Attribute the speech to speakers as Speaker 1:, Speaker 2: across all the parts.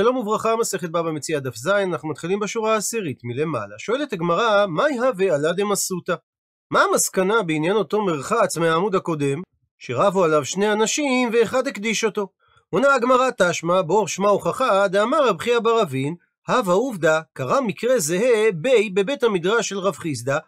Speaker 1: שלום וברכה, מסכת בבא מציע דף ז, אנחנו מתחילים בשורה העשירית מלמעלה. שואלת הגמרא, מהי הווה עלה דמסותא? מה המסקנה בעניין אותו מרחץ מהעמוד הקודם, שרבו עליו שני אנשים ואחד הקדיש אותו? עונה הגמרא תשמע, בור שמע הוכחה, דאמר רב חייא בר אבין, הווה עובדא, קרה מקרה זהה בי בבית המדרש של רב חיסדא,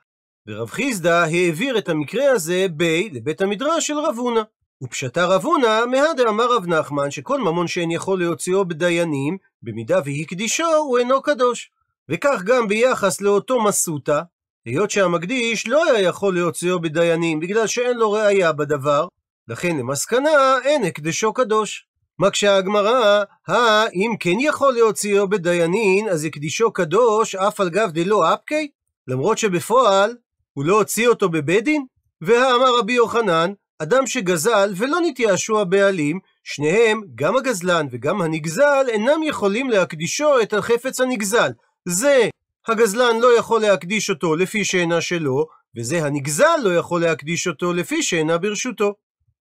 Speaker 1: ורב חיסדא העביר את המקרה הזה בי לבית המדרש של רב הונא. ופשטה רב הונא, מהדר אמר רב נחמן, שכל ממון שאין יכול להוציאו בדיינים, במידה והקדישו, הוא אינו קדוש. וכך גם ביחס לאותו מסותא, היות שהמקדיש לא היה יכול להוציאו בדיינים, בגלל שאין לו ראייה בדבר, לכן למסקנה אין הקדשו קדוש. מקשה הגמרא, הא, אם כן יכול להוציאו בדיינין, אז הקדישו קדוש, אף על גב דלא אפקי? למרות שבפועל, הוא לא הוציא אותו בבית דין? והאמר רבי יוחנן, אדם שגזל ולא נתייאשו הבעלים, שניהם, גם הגזלן וגם הנגזל, אינם יכולים להקדישו את החפץ הנגזל. זה הגזלן לא יכול להקדיש אותו לפי שאינה שלו, וזה הנגזל לא יכול להקדיש אותו לפי שאינה ברשותו.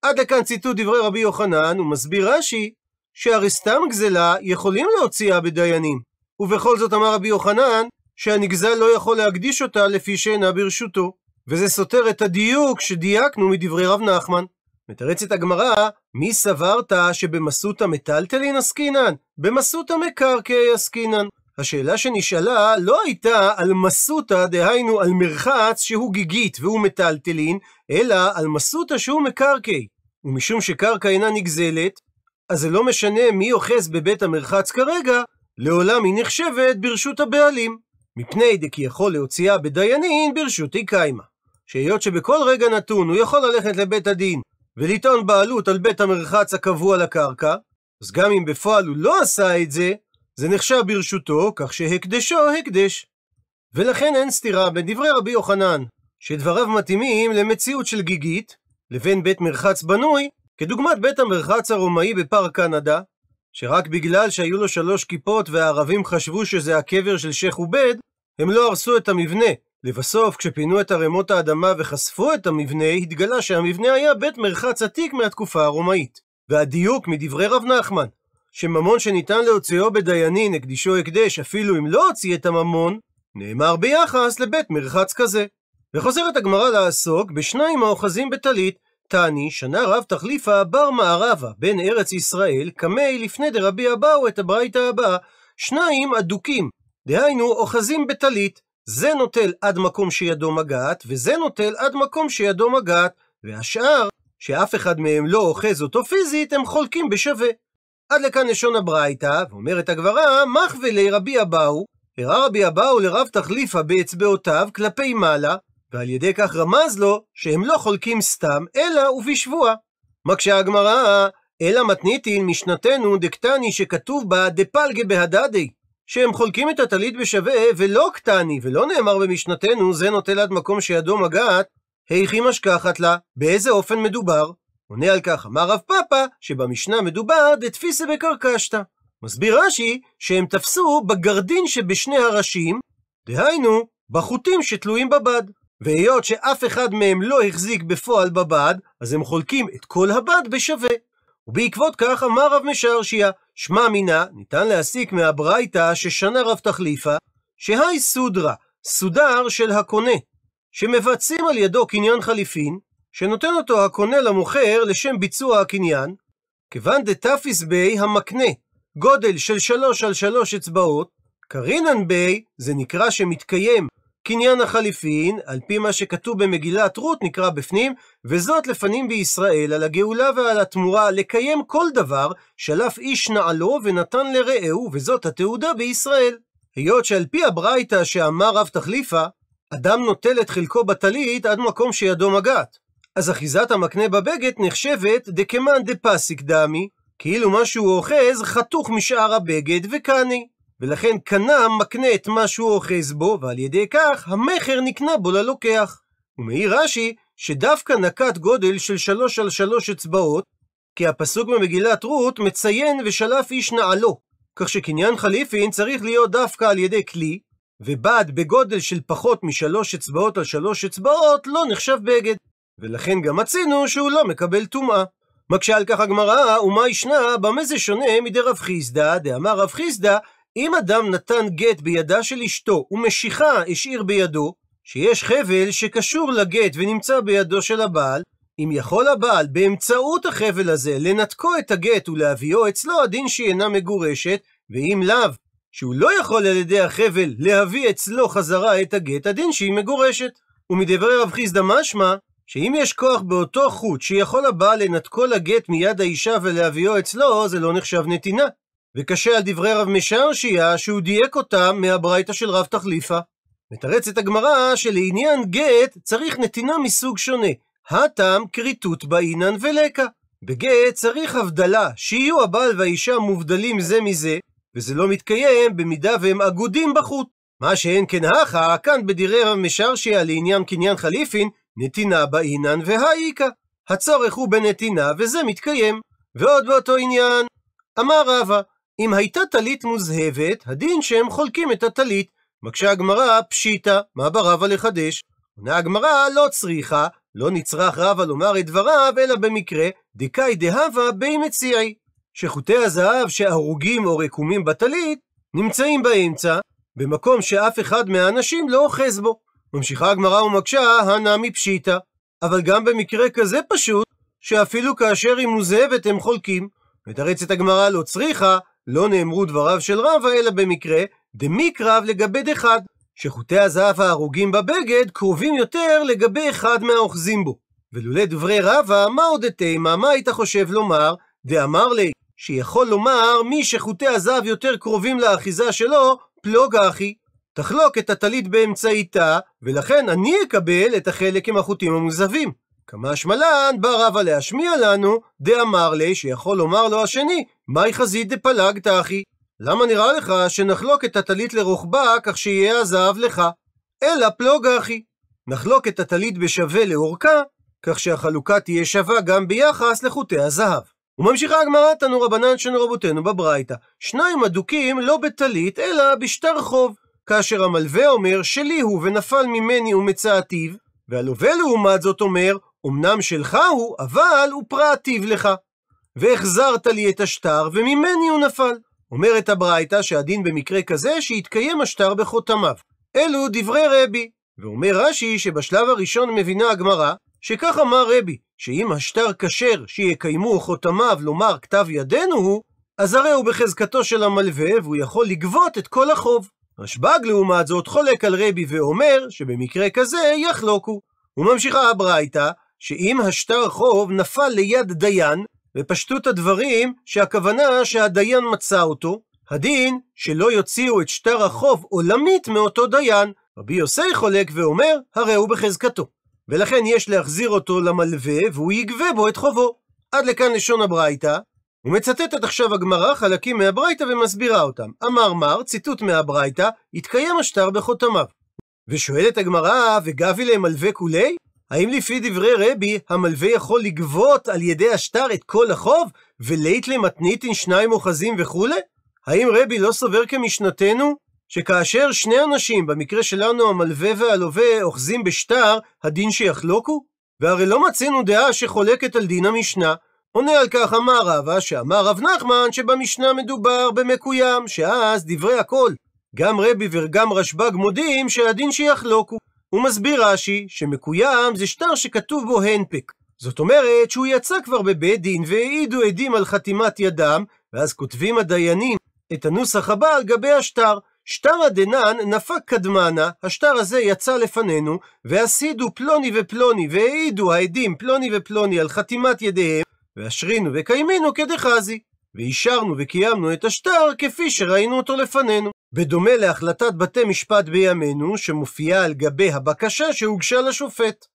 Speaker 1: עד לכאן ציטוט דברי רבי יוחנן, ומסביר רש"י, שהרי סתם גזלה יכולים להוציאה בדיינים. ובכל זאת אמר רבי יוחנן, שהנגזל לא יכול להקדיש אותה לפי שאינה ברשותו. וזה סותר את הדיוק שדייקנו מדברי רב נחמן. מתרצת הגמרא, מי סברת שבמסות המטלטלין עסקינן? במסות המקרקעי עסקינן. השאלה שנשאלה לא הייתה על מסותא, דהיינו על מרחץ שהוא גיגית והוא מטלטלין, אלא על מסותא שהוא מקרקעי. ומשום שקרקע אינה נגזלת, אז זה לא משנה מי אוחז בבית המרחץ כרגע, לעולם היא נחשבת ברשות הבעלים. מפני דכי יכול להוציאה בדיינין ברשותי קיימא. שהיות שבכל רגע נתון הוא יכול ללכת לבית הדין ולטעון בעלות על בית המרחץ הקבוע לקרקע, אז גם אם בפועל הוא לא עשה את זה, זה נחשב ברשותו, כך שהקדשו הקדש. ולכן אין סתירה בין דברי רבי יוחנן, שדבריו מתאימים למציאות של גיגית, לבין בית מרחץ בנוי, כדוגמת בית המרחץ הרומאי בפארק קנדה, שרק בגלל שהיו לו שלוש כיפות והערבים חשבו שזה הקבר של שייח' עובד, הם לא הרסו את המבנה, לבסוף, כשפינו את ערימות האדמה וחשפו את המבנה, התגלה שהמבנה היה בית מרחץ עתיק מהתקופה הרומאית. והדיוק מדברי רב נחמן, שממון שניתן להוציאו בדיינין, הקדישו הקדש, אפילו אם לא הוציא את הממון, נאמר ביחס לבית מרחץ כזה. וחוזרת הגמרא לעסוק בשניים האוחזים בטלית, תני, שנה רב תחליפה בר מערבה, בן ארץ ישראל, קמי לפני דרבי אבאו את הברייתא הבאה, שניים אדוקים, דהיינו אוחזים בטלית, זה נוטל עד מקום שידו מגעת, וזה נוטל עד מקום שידו מגעת, והשאר, שאף אחד מהם לא אוחז אותו פיזית, הם חולקים בשווה. עד לכאן לשון הברייתא, ואומרת הגברה, מחווה לרבי אבאו, הראה רבי אבאו לרב תחליפה באצבעותיו כלפי מעלה, ועל ידי כך רמז לו שהם לא חולקים סתם, אלא ובשבועה. מקשה הגמרא, אלא מתניתין משנתנו דקטני שכתוב בה דפלגה בהדדי. שהם חולקים את הטלית בשווה, ולא קטני, ולא נאמר במשנתנו, זה נוטל עד מקום שידו מגעת, היכי משכחת לה, באיזה אופן מדובר? עונה על כך אמר רב פאפא, שבמשנה מדובר דתפיסה בקרקשתא. מסביר רש"י שהם תפסו בגרדין שבשני הראשים, דהיינו, בחוטים שתלויים בבד. והיות שאף אחד מהם לא החזיק בפועל בבד, אז הם חולקים את כל הבד בשווה. ובעקבות כך אמר רב משערשיה, שמע מינה, ניתן להסיק מהברייתא ששנה רב תחליפה, שהי סודרה, סודר של הקונה, שמבצעים על ידו קניין חליפין, שנותן אותו הקונה למוכר לשם ביצוע הקניין, כיוון דתפיס בי המקנה, גודל של שלוש על שלוש אצבעות, קרינן בי, זה נקרא שמתקיים קניין החליפין, על פי מה שכתוב במגילת רות, נקרא בפנים, וזאת לפנים בישראל על הגאולה ועל התמורה לקיים כל דבר שלף איש נעלו ונתן לרעהו, וזאת התעודה בישראל. היות שעל פי הברייתא שאמר רב תחליפה, אדם נוטל את חלקו בטלית עד מקום שידו מגעת. אז אחיזת המקנה בבגד נחשבת דקמאן דפסיק דמי, כאילו מה שהוא אוחז חתוך משאר הבגד וקני. ולכן קנה מקנה את מה שהוא אוחז בו, ועל ידי כך המכר נקנה בו ללוקח. ומעיר רש"י, שדווקא נקט גודל של שלוש על שלוש אצבעות, כי הפסוק במגילת רות מציין ושלף איש נעלו, כך שקניין חליפין צריך להיות דווקא על ידי כלי, ובד בגודל של פחות משלוש אצבעות על שלוש אצבעות לא נחשב בגד, ולכן גם מצינו שהוא לא מקבל טומאה. מקשה על כך הגמרא, ומה ישנה, במה זה שונה מדי רב חיסדא, דאמר רב חיסדא, אם אדם נתן גט בידה של אשתו ומשיכה השאיר בידו, שיש חבל שקשור לגט ונמצא בידו של הבעל, אם יכול הבעל באמצעות החבל הזה לנתקו את הגט ולהביאו אצלו, הדין שהיא אינה מגורשת, ואם לאו, שהוא לא יכול על ידי החבל להביא אצלו חזרה את הגט, הדין שהיא מגורשת. ומדברי רב חיסדא משמע, שאם יש כוח באותו חוט שיכול הבעל לנתקו לגט מיד האישה ולהביאו אצלו, זה לא נחשב נתינה. וקשה על דברי רב משרשיה שהוא דייק אותם מהברייתא של רב תחליפה. מתרצת הגמרא שלעניין גט צריך נתינה מסוג שונה, הטעם כריתות באינן ולקה. בגט צריך הבדלה, שיהיו הבעל והאישה מובדלים זה מזה, וזה לא מתקיים במידה והם אגודים בחוט. מה שאין כן הכא, כאן בדירי רב משרשיה לעניין קניין חליפין, נתינה באינן והאיכא. הצורך הוא בנתינה, וזה מתקיים. ועוד באותו עניין, אמר רבא, אם הייתה טלית מוזהבת, הדין שהם חולקים את הטלית. מקשה הגמרא, פשיטא, מה ברבה לחדש? עונה הגמרא, לא צריכה, לא נצרך רבה לומר את דבריו, אלא במקרה, דקאי דהבה בי מציעי. שחוטי הזהב שהרוגים או רקומים בטלית, נמצאים באמצע, במקום שאף אחד מהאנשים לא אוחז בו. ממשיכה הגמרא ומקשה, הנא מפשיטא. אבל גם במקרה כזה פשוט, שאפילו כאשר היא מוזהבת הם חולקים. מתרצת הגמרא לא צריכה, לא נאמרו דבריו של רבא, אלא במקרה דמיקרב לגבי דחד, שחוטי הזהב ההרוגים בבגד קרובים יותר לגבי אחד מהאוחזים בו. ולולא דברי רבא, מה עוד התימה, מה היית חושב לומר? דאמר לי, שיכול לומר מי שחוטי הזהב יותר קרובים לאחיזה שלו, פלוג אחי. תחלוק את הטלית באמצעיתה, ולכן אני אקבל את החלק עם החוטים המוזבים. כמה שמלן בא רבא להשמיע לנו, דאמר לי, שיכול לומר לו השני, מהי חזית דפלגת, אחי? למה נראה לך שנחלוק את הטלית לרוחבה כך שיהיה הזהב לך? אלא פלוג אחי. נחלוק את הטלית בשווה לאורכה, כך שהחלוקה תהיה שווה גם ביחס לחוטי הזהב. וממשיכה הגמרא תנו רבנן של רבותינו בברייתא. שניים אדוקים לא בטלית, אלא בשטר חוב. כאשר המלווה אומר, שלי הוא ונפל ממני ומצאתיו, והלווה לעומת זאת אומר, אמנם שלך הוא, אבל הוא פרעתיו לך. והחזרת לי את השטר, וממני הוא נפל. אומרת הברייתא שהדין במקרה כזה שהתקיים השטר בחותמיו. אלו דברי רבי. ואומר רש"י שבשלב הראשון מבינה הגמרא, שכך אמר רבי, שאם השטר כשר שיקיימו חותמיו לומר כתב ידינו הוא, אז הרי הוא בחזקתו של המלווה והוא יכול לגבות את כל החוב. רשב"ג לעומת זאת חולק על רבי ואומר שבמקרה כזה יחלוקו. וממשיכה הברייתא, שאם השטר חוב נפל ליד דיין, בפשטות הדברים שהכוונה שהדיין מצא אותו, הדין שלא יוציאו את שטר החוב עולמית מאותו דיין. רבי יוסי חולק ואומר, הרי הוא בחזקתו. ולכן יש להחזיר אותו למלווה והוא יגבה בו את חובו. עד לכאן לשון הברייתא, ומצטטת עכשיו הגמרא חלקים מהברייתא ומסבירה אותם. אמר מר, ציטוט מהברייתא, התקיים השטר בחותמיו. ושואלת הגמרא, וגבי מלווה כולי? האם לפי דברי רבי, המלווה יכול לגבות על ידי השטר את כל החוב, ולייטלה מתניתין שניים אוחזים וכולי? האם רבי לא סובר כמשנתנו, שכאשר שני אנשים, במקרה שלנו המלווה והלווה, אוחזים בשטר, הדין שיחלוקו? והרי לא מצינו דעה שחולקת על דין המשנה. עונה על כך אמר רבא, שאמר רב נחמן, שבמשנה מדובר במקוים, שאז דברי הכל. גם רבי וגם רשב"ג מודים שהדין שיחלוקו. הוא מסביר רש"י שמקוים זה שטר שכתוב בו הנפק. זאת אומרת שהוא יצא כבר בבית דין והעידו עדים על חתימת ידם, ואז כותבים הדיינים את הנוסח הבא על גבי השטר. שטר הדנן נפק קדמנה, השטר הזה יצא לפנינו, והסידו פלוני ופלוני, והעידו העדים פלוני ופלוני על חתימת ידיהם, ואשרינו וקיימינו כדחזי. ואישרנו וקיימנו את השטר כפי שראינו אותו לפנינו. בדומה להחלטת בתי משפט בימינו, שמופיעה על גבי הבקשה שהוגשה לשופט.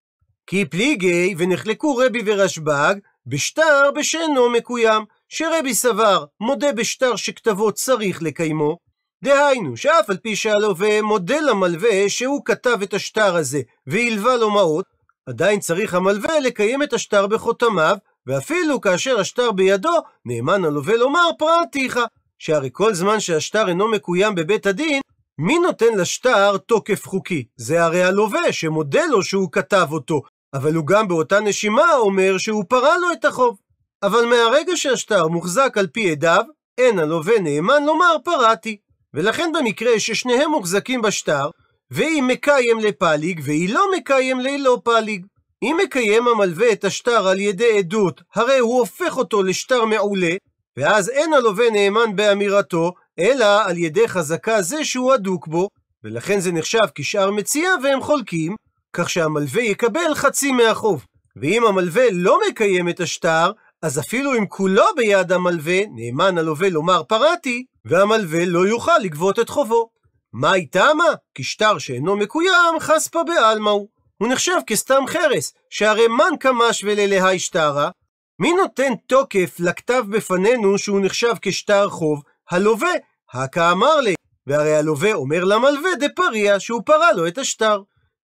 Speaker 1: כי פליגי ונחלקו רבי ורשב"ג בשטר בשאינו מקוים, שרבי סבר מודה בשטר שכתבו צריך לקיימו, דהיינו שאף על פי שהלווה מודה למלווה שהוא כתב את השטר הזה והלווה לו מעות, עדיין צריך המלווה לקיים את השטר בחותמיו ואפילו כאשר השטר בידו, נאמן הלווה לומר פרעתיך, שהרי כל זמן שהשטר אינו מקוים בבית הדין, מי נותן לשטר תוקף חוקי? זה הרי הלווה שמודה לו שהוא כתב אותו, אבל הוא גם באותה נשימה אומר שהוא פרע לו את החוב. אבל מהרגע שהשטר מוחזק על פי עדיו, אין הלווה נאמן לומר פרעתי. ולכן במקרה ששניהם מוחזקים בשטר, והיא מקיים לפליג, והיא לא מקיים ללא פליג. אם מקיים המלווה את השטר על ידי עדות, הרי הוא הופך אותו לשטר מעולה, ואז אין הלווה נאמן באמירתו, אלא על ידי חזקה זה שהוא הדוק בו, ולכן זה נחשב כשאר מציאה והם חולקים, כך שהמלווה יקבל חצי מהחוב. ואם המלווה לא מקיים את השטר, אז אפילו אם כולו ביד המלווה, נאמן הלווה לומר פרעתי, והמלווה לא יוכל לגבות את חובו. מה איתמה? כי שטר שאינו מקוים, חספא בעלמא הוא. הוא נחשב כסתם חרס, שהרי מן קמש וללה שטרה. מי נותן תוקף לכתב בפנינו שהוא נחשב כשטר חוב? הלווה, הכה אמר לי, והרי הלווה אומר למלווה דפריה שהוא פרה לו את השטר.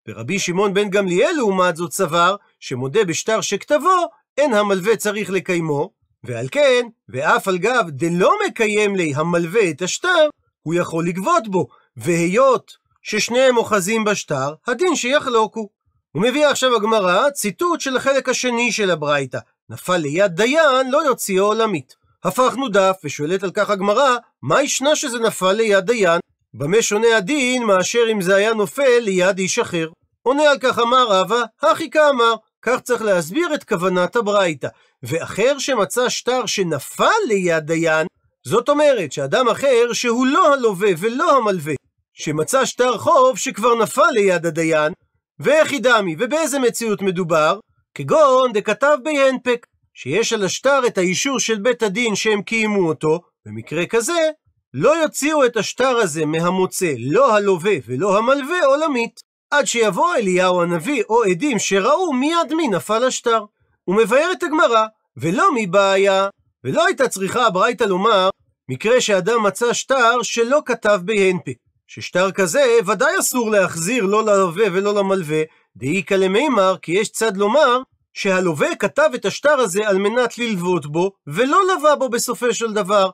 Speaker 1: ורבי שמעון בן גמליאל לעומת זאת סבר, שמודה בשטר שכתבו, אין המלווה צריך לקיימו, ועל כן, ואף על גב דלא מקיים לי המלווה את השטר, הוא יכול לגבות בו, והיות ששניהם אוחזים בשטר, הדין שיחלוקו. הוא מביא עכשיו הגמרא ציטוט של החלק השני של הברייתא, נפל ליד דיין לא יוציאו עולמית. הפכנו דף ושואלת על כך הגמרא, מה ישנה שזה נפל ליד דיין? במה שונה הדין מאשר אם זה היה נופל ליד איש אחר? עונה על כך אמר רבא, הכי כאמר, כך צריך להסביר את כוונת הברייתא. ואחר שמצא שטר שנפל ליד דיין, זאת אומרת שאדם אחר שהוא לא הלווה ולא המלווה, שמצא שטר חוב שכבר נפל ליד הדיין, ואיך היא דמי, ובאיזה מציאות מדובר? כגון דכתב בהנפק, שיש על השטר את האישור של בית הדין שהם קיימו אותו, במקרה כזה, לא יוציאו את השטר הזה מהמוצא, לא הלווה ולא המלווה עולמית, עד שיבוא אליהו הנביא או עדים שראו מיד מי נפל השטר. הוא מבאר את הגמרא, ולא מבעיה, ולא הייתה צריכה הברייתא לומר, מקרה שאדם מצא שטר שלא כתב בהנפק. ששטר כזה ודאי אסור להחזיר לא ללווה ולא למלווה, דאיכא למימר, כי יש צד לומר שהלווה כתב את השטר הזה על מנת ללוות בו, ולא לווה בו בסופו של דבר.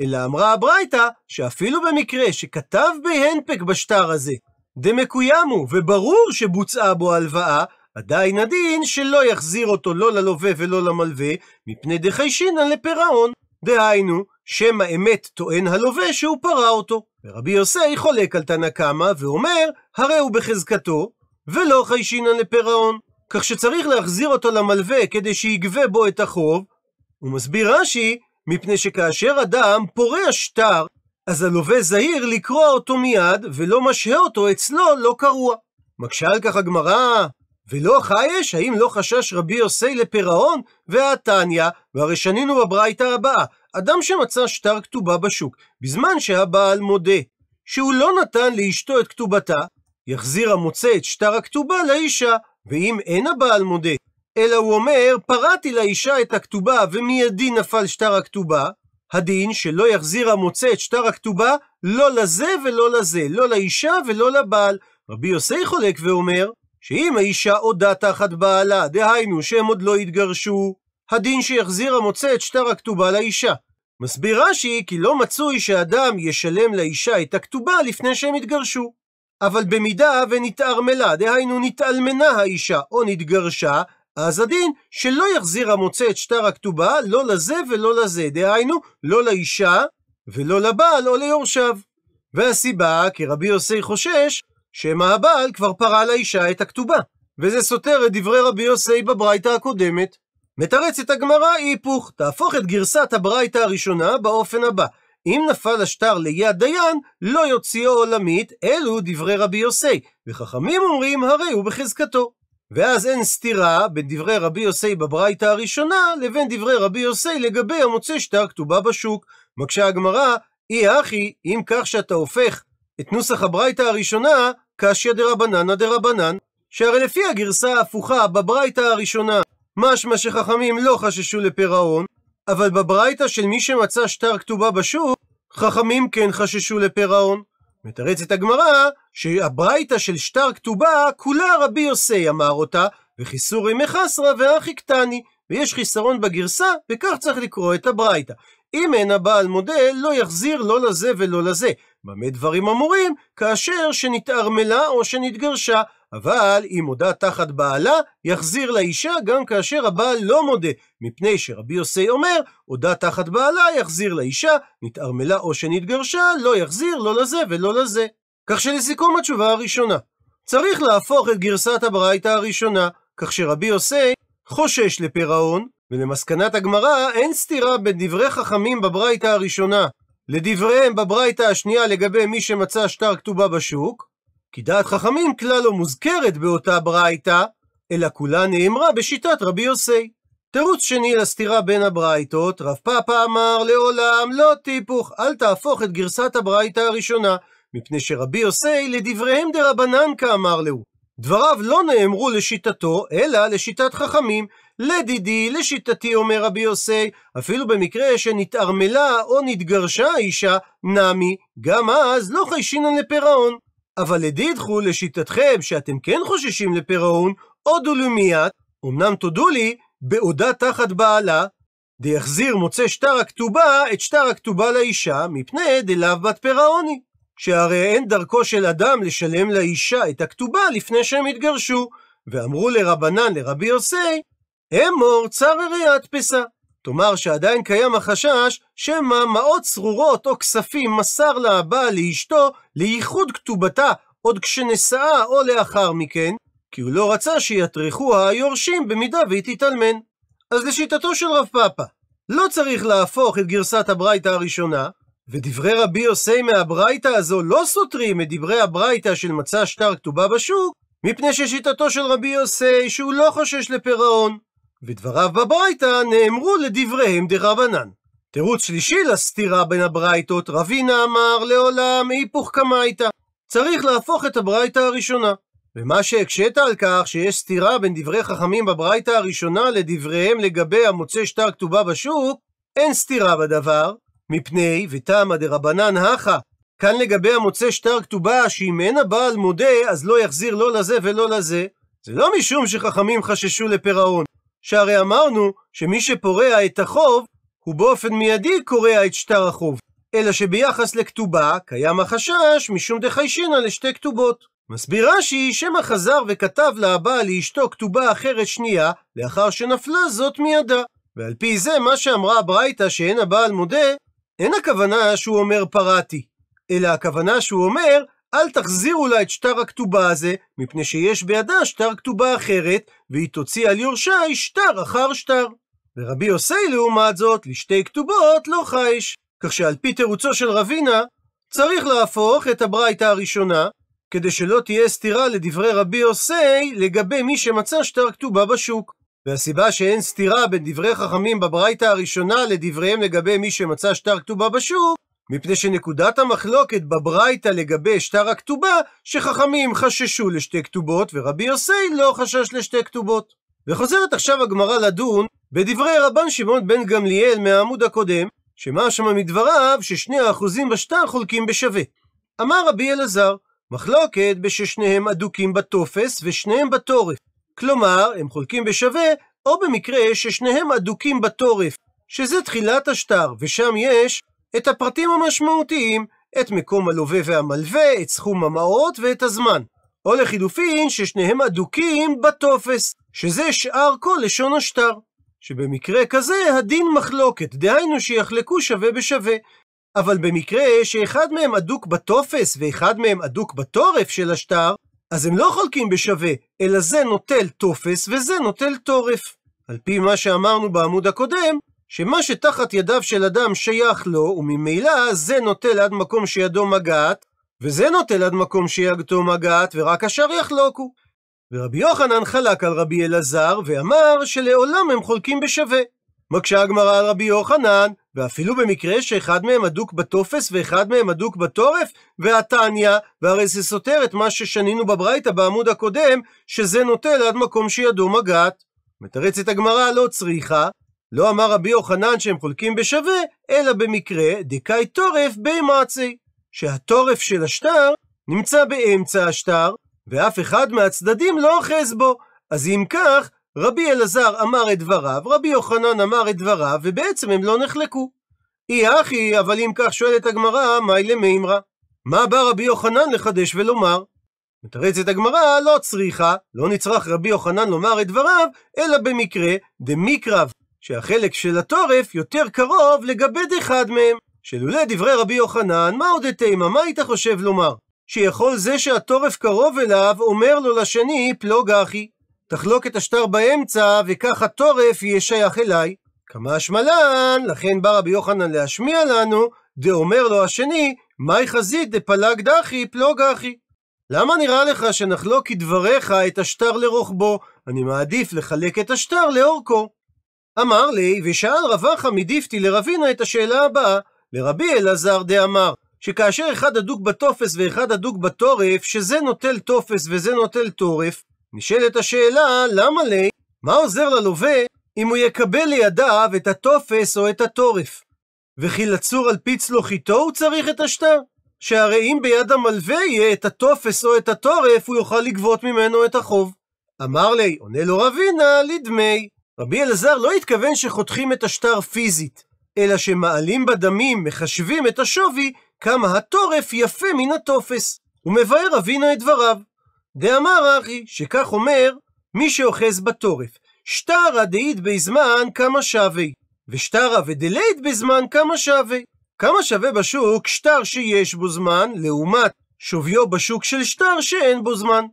Speaker 1: אלא אמרה הברייתא, שאפילו במקרה שכתב בהנפק בשטר הזה, דמקוימו, וברור שבוצעה בו הלוואה, עדיין הדין שלא יחזיר אותו לא ללווה ולא למלווה, מפני דחיישינן לפירעון. דהיינו, שם האמת טוען הלווה שהוא פרה אותו. ורבי יוסי חולק על תנא קמא, ואומר, הרי הוא בחזקתו, ולא חיישינן לפירעון. כך שצריך להחזיר אותו למלווה כדי שיגבה בו את החוב. הוא מסביר רש"י, מפני שכאשר אדם פורע שטר, אז הלווה זהיר לקרוע אותו מיד, ולא משהה אותו אצלו לא קרוע. מקשה על כך הגמרא, ולא חייש, האם לא חשש רבי יוסי לפירעון? והתניא, והרי שנינו בברייתא הבאה, אדם שמצא שטר כתובה בשוק, בזמן שהבעל מודה שהוא לא נתן לאשתו את כתובתה, יחזיר המוצא את שטר הכתובה לאישה, ואם אין הבעל מודה, אלא הוא אומר, פרעתי לאישה את הכתובה ומידי נפל שטר הכתובה, הדין שלא יחזיר המוצא את שטר הכתובה, לא לזה ולא לזה, לא לאישה ולא לבעל. רבי יוסי חולק ואומר, שאם האישה עודה תחת בעלה, דהיינו שהם עוד לא התגרשו, הדין שיחזיר המוצא את שטר הכתובה לאישה. מסביר רש"י כי לא מצוי שאדם ישלם לאישה את הכתובה לפני שהם התגרשו. אבל במידה ונתערמלה, דהיינו נתעלמנה האישה או נתגרשה, אז הדין שלא יחזיר המוצא את שטר הכתובה לא לזה ולא לזה, דהיינו לא לאישה ולא לבעל או ליורשיו. והסיבה, כי רבי יוסי חושש, שמא הבעל כבר פרה לאישה את הכתובה, וזה סותר את דברי רבי יוסי בברייתא הקודמת. מתרצת הגמרא היפוך, תהפוך את גרסת הברייתא הראשונה באופן הבא. אם נפל השטר ליד דיין, לא יוציאו עולמית, אלו דברי רבי יוסי, וחכמים אומרים, הרי הוא בחזקתו. ואז אין סתירה בין דברי רבי יוסי בברייתא הראשונה, לבין דברי רבי יוסי לגבי המוצא שטר כתובה בשוק. מקשה הגמרא, אי אחי, אם כך שאתה הופך את נוסח הברייתא הראשונה, קשיא דרבננה דרבנן, שהרי לפי הגרסה ההפוכה בברייתא הראשונה, משמע שחכמים לא חששו לפירעון, אבל בברייתא של מי שמצא שטר כתובה בשוק, חכמים כן חששו לפירעון. מתרצת הגמרא שהברייתא של שטר כתובה כולה רבי יוסי אמר אותה, וחיסורי מחסרא והכי קטני, ויש חיסרון בגרסה, וכך צריך לקרוא את הברייתא. אם אין הבעל מודה, לא יחזיר לא לזה ולא לזה. במה דברים אמורים? כאשר שנתערמלה או שנתגרשה, אבל אם הודה תחת בעלה, יחזיר לאישה גם כאשר הבעל לא מודה, מפני שרבי יוסי אומר, הודה תחת בעלה, יחזיר לאישה, נתערמלה או שנתגרשה, לא יחזיר לא לזה ולא לזה. כך שלסיכום התשובה הראשונה, צריך להפוך את גרסת הברייתא הראשונה, כך שרבי יוסי חושש לפירעון, ולמסקנת הגמרא אין סתירה בין דברי חכמים בברייתא הראשונה לדבריהם בברייתא השנייה לגבי מי שמצא שטר כתובה בשוק, כי דעת חכמים כלל לא מוזכרת באותה ברייתא, אלא כולה נאמרה בשיטת רבי יוסי. תירוץ שני לסתירה בין הברייתות, רב פאפה אמר לעולם לא טיפוך, אל תהפוך את גרסת הברייתא הראשונה, מפני שרבי יוסי לדבריהם דרבנן כאמר להו. דבריו לא נאמרו לשיטתו, אלא לשיטת חכמים, לדידי, לשיטתי, אומר רבי יוסי, אפילו במקרה שנתערמלה או נתגרשה האישה, נמי, גם אז לא חיישינן לפירעון. אבל לדידכו, לשיטתכם, שאתם כן חוששים לפירעון, עודו לי מיד, אמנם תודו לי, בעודה תחת בעלה, דיחזיר מוצא שטר הכתובה את שטר הכתובה לאישה, מפני דלאו בת פירעוני. שהרי אין דרכו של אדם לשלם לאישה את הכתובה לפני שהם התגרשו. ואמרו לרבנן לרבי יוסי, אמור צררי הדפסה. תאמר שעדיין קיים החשש, שמא מעות צרורות או כספים מסר לה הבעל לאשתו, לייחוד כתובתה, עוד כשנשאה או לאחר מכן, כי הוא לא רצה שיטרחו היורשים במידה והיא תתעלמן. אז לשיטתו של רב פאפא, לא צריך להפוך את גרסת הברייתא הראשונה, ודברי רבי יוסי מהברייתא הזו לא סותרים את דברי הברייתא של מצה שטר כתובה בשוק, מפני ששיטתו של רבי יוסי שהוא לא חושש לפירעון, ודבריו בברייתא נאמרו לדבריהם דרבנן. תירוץ שלישי לסתירה בין הברייתות, רבינה אמר לעולם היפוך קמייתא. צריך להפוך את הברייתא הראשונה. ומה שהקשית על כך שיש סתירה בין דברי חכמים בברייתא הראשונה לדבריהם לגבי המוצא שטר כתובה בשוק, אין סתירה בדבר, מפני ותמא דרבנן הכא, כאן לגבי המוצא שטר כתובה שאם אין הבעל מודה אז לא יחזיר לא לזה ולא לזה, זה לא משום שחכמים חששו לפירעון, שהרי אמרנו שמי שפורע את החוב, הוא באופן מיידי קורע את שטר החוב. אלא שביחס לכתובה, קיים החשש משום דחיישינה לשתי כתובות. מסביר רש"י שמא חזר וכתב לה הבעל לאשתו כתובה אחרת שנייה, לאחר שנפלה זאת מידה. ועל פי זה, מה שאמרה הברייתא שאין הבעל מודה, אין הכוונה שהוא אומר פרעתי, אלא הכוונה שהוא אומר, אל תחזירו לה את שטר הכתובה הזה, מפני שיש בידה שטר כתובה אחרת, והיא תוציא על יורשי שטר אחר שטר. ורבי יוסי לעומת זאת, לשתי כתובות לא חייש. כך שעל פי תירוצו של רבינה, צריך להפוך את הברייתא הראשונה, כדי שלא תהיה סתירה לדברי רבי יוסי לגבי מי שמצא שטר כתובה בשוק. והסיבה שאין סתירה בין דברי חכמים בברייתא הראשונה לדבריהם לגבי מי שמצא שטר כתובה בשוק, מפני שנקודת המחלוקת בברייתא לגבי שטר הכתובה, שחכמים חששו לשתי כתובות, ורבי יוסי לא חשש לשתי כתובות. וחוזרת עכשיו הגמרא לדון בדברי רבן שמעון בן גמליאל מהעמוד הקודם, שמה שמה מדבריו ששני האחוזים בשטר חולקים בשווה. אמר רבי אלעזר, מחלוקת בששניהם אדוקים בטופס ושניהם בתורף. כלומר, הם חולקים בשווה, או במקרה ששניהם אדוקים בתורף, שזה תחילת השטר, ושם יש את הפרטים המשמעותיים, את מקום הלווה והמלווה, את סכום המעות ואת הזמן. או לחילופין, ששניהם אדוקים בטופס, שזה שאר כל לשון השטר. שבמקרה כזה הדין מחלוקת, דהיינו שיחלקו שווה בשווה. אבל במקרה שאחד מהם אדוק בטופס ואחד מהם אדוק בטורף של השטר, אז הם לא חולקים בשווה, אלא זה נוטל טופס וזה נוטל טורף. על פי מה שאמרנו בעמוד הקודם, שמה שתחת ידיו של אדם שייך לו, וממילא זה נוטל עד מקום שידו מגעת, וזה נוטל עד מקום שידו מגעת, ורק השאר יחלוקו. לא ורבי יוחנן חלק על רבי אלעזר, ואמר שלעולם הם חולקים בשווה. מקשה הגמרא על רבי יוחנן, ואפילו במקרה שאחד מהם אדוק בטופס ואחד מהם אדוק בטורף והתניא, והרי זה סותר את מה ששנינו בברייתא בעמוד הקודם, שזה נוטל עד מקום שידו מגעת. מתרצת הגמרא לא צריכה, לא אמר רבי יוחנן שהם חולקים בשווה, אלא במקרה דקאי טורף בי מעצי, שהטורף של השטר נמצא באמצע השטר, ואף אחד מהצדדים לא אוחז בו. אז אם כך, רבי אלעזר אמר את דבריו, רבי יוחנן אמר את דבריו, ובעצם הם לא נחלקו. אי אחי, אבל אם כך שואלת הגמרא, מהי למימרא? מה בא רבי יוחנן לחדש ולומר? מתרצת הגמרא, לא צריכה, לא נצרך רבי יוחנן לומר את דבריו, אלא במקרה דמיקרב שהחלק של התורף יותר קרוב לגבד אחד מהם. שלולא דברי רבי יוחנן, מה עוד אתימה? מה היית חושב לומר? שיכול זה שהתורף קרוב אליו, אומר לו לשני, פלוג אחי. תחלוק את השטר באמצע, וכך התורף יהיה שייך אליי. כמה השמלן, לכן בא רבי יוחנן להשמיע לנו, דאומר לו השני, מאי חזית דפלג דחי פלוג אחי. למה נראה לך שנחלוק כדבריך את השטר לרוחבו? אני מעדיף לחלק את השטר לאורכו. אמר לי, ושאל רבחה מדיפתי לרבינה את השאלה הבאה, לרבי אלעזר דאמר, שכאשר אחד הדוק בטופס ואחד הדוק בטורף, שזה נוטל טופס וזה נוטל טורף, נשאלת השאלה, למה לי? מה עוזר ללווה אם הוא יקבל לידיו את הטופס או את הטורף? וכי לצור על פי צלוחיתו הוא צריך את השטר? שהרי אם ביד המלווה יהיה את הטופס או את הטורף, הוא יוכל לגבות ממנו את החוב. אמר לי, עונה לו רבינה, לדמי. רבי אלעזר לא התכוון שחותכים את השטר פיזית, אלא שמעלים בדמים, מחשבים את השווי, כמה הטורף יפה מן הטופס. ומבאר אבינו את דבריו. דאמר אחי, שכך אומר מי שאוחז בטורף, שטרא דאית בזמן כמה שווה, ושטרא ודלית בזמן כמה שווה. כמה שווה בשוק שטר שיש בו זמן, לעומת שוויו בשוק של שטר שאין בו זמן.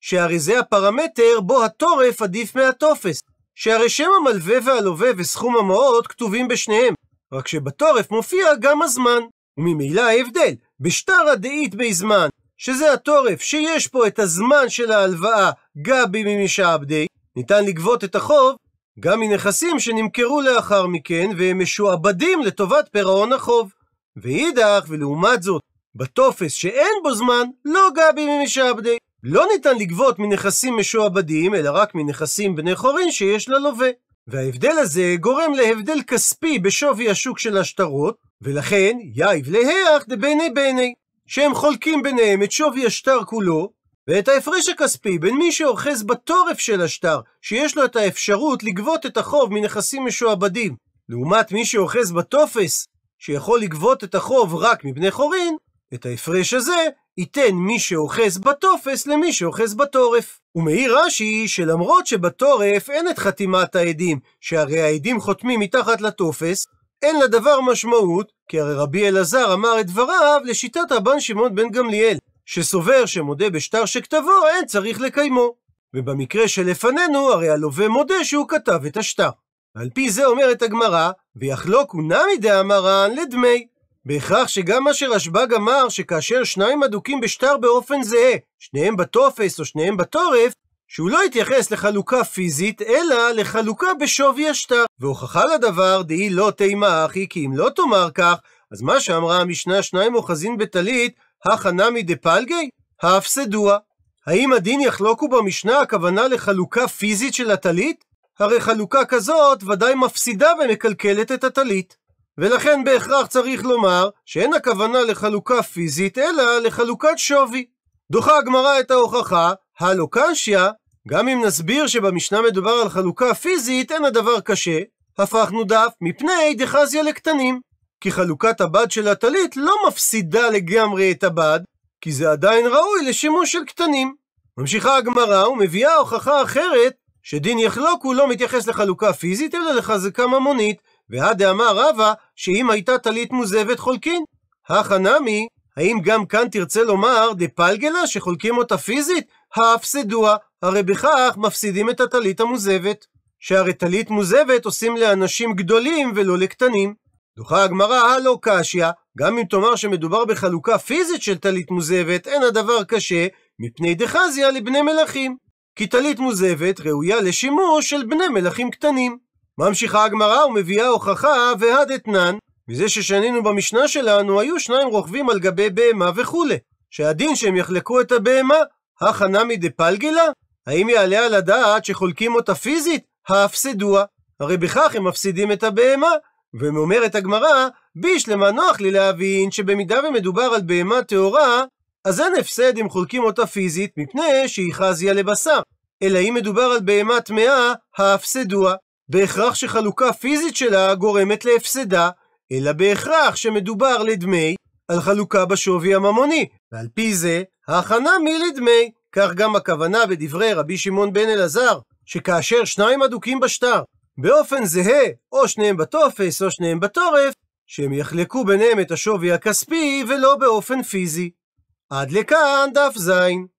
Speaker 1: שהרי זה הפרמטר בו הטורף עדיף מהטופס, שהרי שם המלווה והלווה וסכום המעות כתובים בשניהם, רק שבתורף מופיע גם הזמן, וממילא ההבדל, בשטר הדעית בי זמן, שזה התורף שיש פה את הזמן של ההלוואה גבי ממשעבדי, ניתן לגבות את החוב גם מנכסים שנמכרו לאחר מכן והם משועבדים לטובת פירעון החוב. ואידך, ולעומת זאת, בטופס שאין בו זמן, לא גבי ממשעבדי. לא ניתן לגבות מנכסים משועבדים, אלא רק מנכסים בני חורין שיש ללווה. וההבדל הזה גורם להבדל כספי בשווי השוק של השטרות, ולכן יאיב להיח דבני בני, שהם חולקים ביניהם את שווי השטר כולו, ואת ההפרש הכספי בין מי שאוחז בתורף של השטר, שיש לו את האפשרות לגבות את החוב מנכסים משועבדים, לעומת מי שאוחז בטופס, שיכול לגבות את החוב רק מבני חורין, את ההפרש הזה ייתן מי שאוחז בטופס למי שאוחז בטורף. ומעיר רש"י שלמרות שבטורף אין את חתימת העדים, שהרי העדים חותמים מתחת לטופס, אין לדבר משמעות, כי הרי רבי אלעזר אמר את דבריו לשיטת רבן שמעון בן גמליאל, שסובר שמודה בשטר שכתבו אין צריך לקיימו. ובמקרה שלפנינו, הרי הלווה מודה שהוא כתב את השטר. על פי זה אומרת הגמרא, ויחלוקו נמי דאמרן לדמי. בהכרח שגם מה שרשב"ג אמר, שכאשר שניים אדוקים בשטר באופן זהה, שניהם בטופס או שניהם בטורף, שהוא לא התייחס לחלוקה פיזית, אלא לחלוקה בשווי השטר. והוכחה לדבר, דהי לא תימה אחי, כי אם לא תאמר כך, אז מה שאמרה המשנה, שניים אוחזין בטלית, החנמי דפלגי? האפסדוה. האם הדין יחלוקו במשנה הכוונה לחלוקה פיזית של הטלית? הרי חלוקה כזאת ודאי מפסידה ומקלקלת את הטלית. ולכן בהכרח צריך לומר שאין הכוונה לחלוקה פיזית, אלא לחלוקת שווי. דוחה הגמרא את ההוכחה, הלא קשיא, גם אם נסביר שבמשנה מדובר על חלוקה פיזית, אין הדבר קשה. הפכנו דף מפני דחזיה לקטנים. כי חלוקת הבד של הטלית לא מפסידה לגמרי את הבד, כי זה עדיין ראוי לשימוש של קטנים. ממשיכה הגמרא ומביאה הוכחה אחרת, שדין יחלוק הוא לא מתייחס לחלוקה פיזית, אלא לחזקה ממונית, והדאמר רבא, שאם הייתה טלית מוזבת חולקין. נמי, האם גם כאן תרצה לומר דפלגלה שחולקים אותה פיזית? האפסדוה, הרי בכך מפסידים את הטלית המוזבת. שהרי טלית מוזבת עושים לאנשים גדולים ולא לקטנים. דוחה הגמרא הלא קשיא, גם אם תאמר שמדובר בחלוקה פיזית של טלית מוזבת, אין הדבר קשה, מפני דחזיה לבני מלכים. כי טלית מוזבת ראויה לשימוש של בני מלכים קטנים. ממשיכה הגמרא ומביאה הוכחה והד אתנן. מזה ששנינו במשנה שלנו, היו שניים רוכבים על גבי בהמה וכולי, שהדין שהם יחלקו את הבהמה, הכנמי דפלגלה? האם יעלה על הדעת שחולקים אותה פיזית? האפסדוה. הרי בכך הם מפסידים את הבהמה. ואומרת הגמרא, בישלמה נוח לי להבין שבמידה ומדובר על בהמה טהורה, אז אין הפסד אם חולקים אותה פיזית, מפני שהיא חזיה לבשר. אלא אם מדובר על בהמה טמאה, האפסדוה. בהכרח שחלוקה פיזית שלה גורמת להפסדה, אלא בהכרח שמדובר לדמי על חלוקה בשווי הממוני, ועל פי זה, ההכנה מלדמי. כך גם הכוונה בדברי רבי שמעון בן אלעזר, שכאשר שניים אדוקים בשטר, באופן זהה, או שניהם בטופס או שניהם בטורף, שהם יחלקו ביניהם את השווי הכספי ולא באופן פיזי. עד לכאן דף זין.